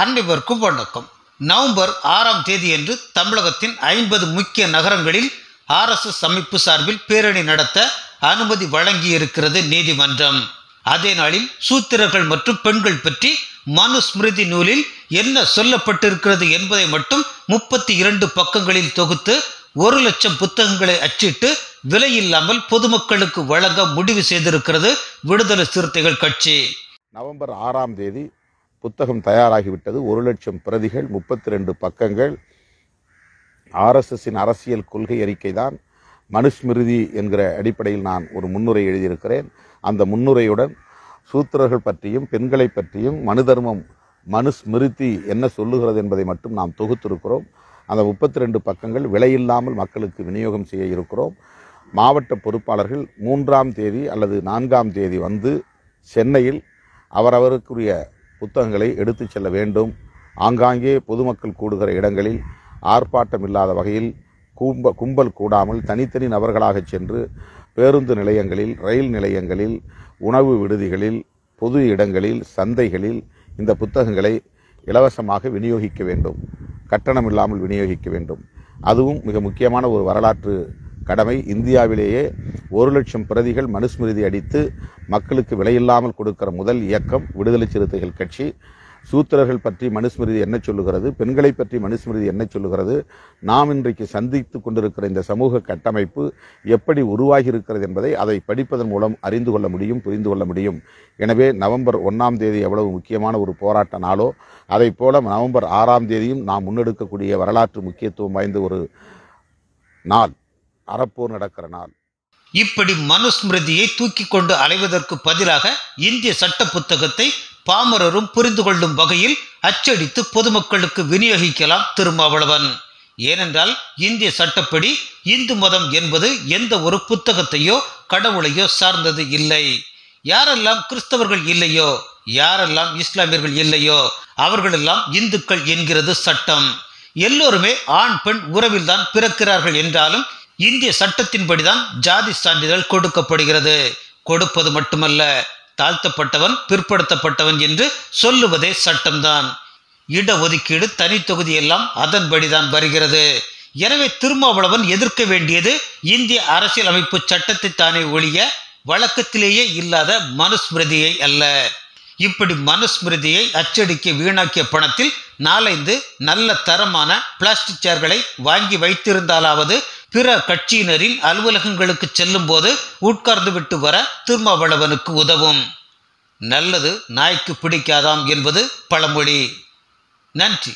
அன்பிற்கும் வணக்கம் நவம்பர் ஆறாம் தேதியன்று தமிழகத்தின் ஐம்பது முக்கிய நகரங்களில் ஆர்எஸ்எஸ் அமைப்பு சார்பில் பேரணி நடத்த அனுமதி வழங்கி இருக்கிறது நீதிமன்றம் அதே நாளில் சூத்திரர்கள் மற்றும் பெண்கள் பற்றி மனுஸ்மிருதி நூலில் என்ன சொல்லப்பட்டிருக்கிறது என்பதை மட்டும் முப்பத்தி இரண்டு பக்கங்களில் தொகுத்து ஒரு லட்சம் புத்தகங்களை அச்சிட்டு விலையில்லாமல் பொதுமக்களுக்கு வழங்க முடிவு செய்திருக்கிறது விடுதலை சிறுத்தைகள் கட்சி நவம்பர் ஆறாம் தேதி புத்தகம் தயாராகிவிட்டது ஒரு லட்சம் பிரதிகள் முப்பத்தி ரெண்டு பக்கங்கள் ஆர்எஸ்எஸ்ஸின் அரசியல் கொள்கை அறிக்கை தான் மனுஸ்மிருதி என்கிற அடிப்படையில் நான் ஒரு முன்னுரை எழுதியிருக்கிறேன் அந்த முன்னுரையுடன் சூத்திரர்கள் பற்றியும் பெண்களை பற்றியும் மனு தர்மம் மனுஸ்மிருதி என்ன சொல்லுகிறது என்பதை மட்டும் நாம் தொகுத்திருக்கிறோம் அந்த முப்பத்தி ரெண்டு பக்கங்கள் விலையில்லாமல் மக்களுக்கு விநியோகம் செய்ய இருக்கிறோம் மாவட்ட பொறுப்பாளர்கள் மூன்றாம் தேதி அல்லது நான்காம் தேதி வந்து சென்னையில் அவரவருக்குரிய புத்தகங்களை எடுத்து செல்ல வேண்டும் ஆங்காங்கே பொதுமக்கள் கூடுகிற இடங்களில் ஆர்ப்பாட்டம் இல்லாத வகையில் கும்ப கும்பல் கூடாமல் தனித்தனி நபர்களாகச் சென்று பேருந்து நிலையங்களில் ரயில் நிலையங்களில் உணவு விடுதிகளில் பொது இடங்களில் சந்தைகளில் இந்த புத்தகங்களை இலவசமாக விநியோகிக்க வேண்டும் கட்டணம் இல்லாமல் விநியோகிக்க வேண்டும் அதுவும் மிக முக்கியமான ஒரு வரலாற்று கடமை இந்தியாவிலேயே ஒரு லட்சம் பிரதிகள் மனுஸ்மிருதி அடித்து மக்களுக்கு விலையில்லாமல் கொடுக்கிற முதல் இயக்கம் விடுதலை சிறுத்தைகள் கட்சி சூத்திரர்கள் பற்றி மனுஸ்மிருதி என்ன சொல்லுகிறது பெண்களை பற்றி மனுஸ்மிருதி என்ன சொல்லுகிறது நாம் இன்றைக்கு சந்தித்து கொண்டிருக்கிற இந்த சமூக கட்டமைப்பு எப்படி உருவாகி இருக்கிறது என்பதை அதை படிப்பதன் மூலம் அறிந்து கொள்ள முடியும் புரிந்து கொள்ள முடியும் எனவே நவம்பர் ஒன்றாம் தேதி எவ்வளவு முக்கியமான ஒரு போராட்ட நாளோ அதை போல நவம்பர் ஆறாம் தேதியும் நாம் முன்னெடுக்கக்கூடிய வரலாற்று முக்கியத்துவம் வாய்ந்த ஒரு நாள் அறப்போர் நடக்கிற நாள் இப்படி மனுஸ்மிருதியை தூக்கி கொண்டு அலைவதற்கு பதிலாக இந்திய சட்ட புத்தகத்தை பாமரரும் புரிந்து கொள்ளும் வகையில் அச்சடித்து பொதுமக்களுக்கு விநியோகிக்கலாம் திருமாவளவன் ஏனென்றால் இந்திய சட்டப்படி இந்து மதம் என்பது எந்த ஒரு புத்தகத்தையோ கடவுளையோ சார்ந்தது இல்லை யாரெல்லாம் கிறிஸ்தவர்கள் இல்லையோ யாரெல்லாம் இஸ்லாமியர்கள் இல்லையோ அவர்களெல்லாம் இந்துக்கள் என்கிறது சட்டம் எல்லோருமே ஆண் பெண் உறவில்தான் பிறக்கிறார்கள் என்றாலும் இந்திய சட்டத்தின்படிதான் ஜாதி சான்றிதழ் கொடுக்கப்படுகிறது கொடுப்பது மட்டுமல்ல தாழ்த்தப்பட்டவன் பிற்படுத்தப்பட்டவன் என்று சொல்லுவதே சட்டம்தான் இடஒதுக்கீடு தனி தொகுதி எல்லாம் அதன்படிதான் வருகிறது எனவே திருமாவளவன் எதிர்க்க வேண்டியது இந்திய அரசியல் அமைப்பு சட்டத்தை தானே ஒழிய வழக்கத்திலேயே இல்லாத மனுஸ்மிருதியை அல்ல இப்படி மனுஸ்மிருதியை அச்சடிக்க வீணாக்கிய பணத்தில் நாலைந்து நல்ல தரமான பிளாஸ்டிக் சேர்களை வாங்கி வைத்திருந்தாலாவது பிற கட்சியினரின் அலுவலகங்களுக்கு செல்லும் போது உட்கார்ந்து விட்டு வர திருமாவளவனுக்கு உதவும் நல்லது நாய்க்கு பிடிக்காதாம் என்பது பழமொழி நன்றி